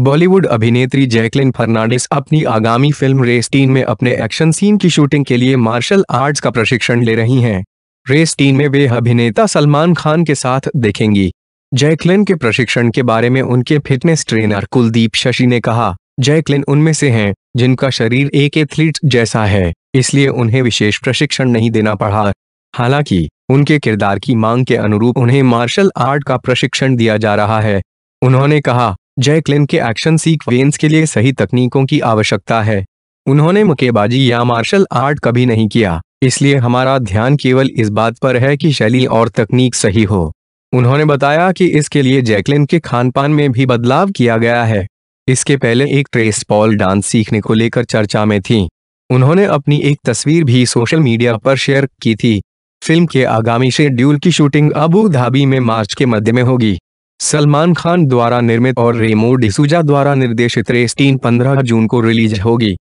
बॉलीवुड अभिनेत्री जैकलिन फर्नांडिस अपनी आगामी फिल्म रेस टीन में अपने एक्शन सीन की शूटिंग के लिए मार्शल आर्ट्स का प्रशिक्षण ले रही हैं रेस टीन में वे अभिनेता सलमान खान के साथ देखेंगी जैकलिन के प्रशिक्षण के बारे में उनके फिटनेस ट्रेनर कुलदीप शशि ने कहा जैकलिन उनमें से हैं जिनका शरीर एक एथलीट जैसा है इसलिए उन्हें विशेष प्रशिक्षण नहीं देना पड़ा हालांकि उनके किरदार की मांग के अनुरूप उन्हें मार्शल आर्ट का प्रशिक्षण दिया जा रहा है उन्होंने कहा जैकलिन के एक्शन सीक्वेंस के लिए सही तकनीकों की आवश्यकता है उन्होंने मुक्केबाजी या मार्शल आर्ट कभी नहीं किया इसलिए हमारा ध्यान केवल इस बात पर है कि शैली और तकनीक सही हो उन्होंने बताया कि इसके लिए जैकलिन के खान पान में भी बदलाव किया गया है इसके पहले एक ट्रेस पॉल डांस सीखने को लेकर चर्चा में थी उन्होंने अपनी एक तस्वीर भी सोशल मीडिया पर शेयर की थी फिल्म के आगामी शेड्यूल की शूटिंग अबू धाबी में मार्च के मध्य में होगी सलमान खान द्वारा निर्मित और रेमो डिसूजा द्वारा निर्देशित रेस्टीन तीन पंद्रह जून को रिलीज होगी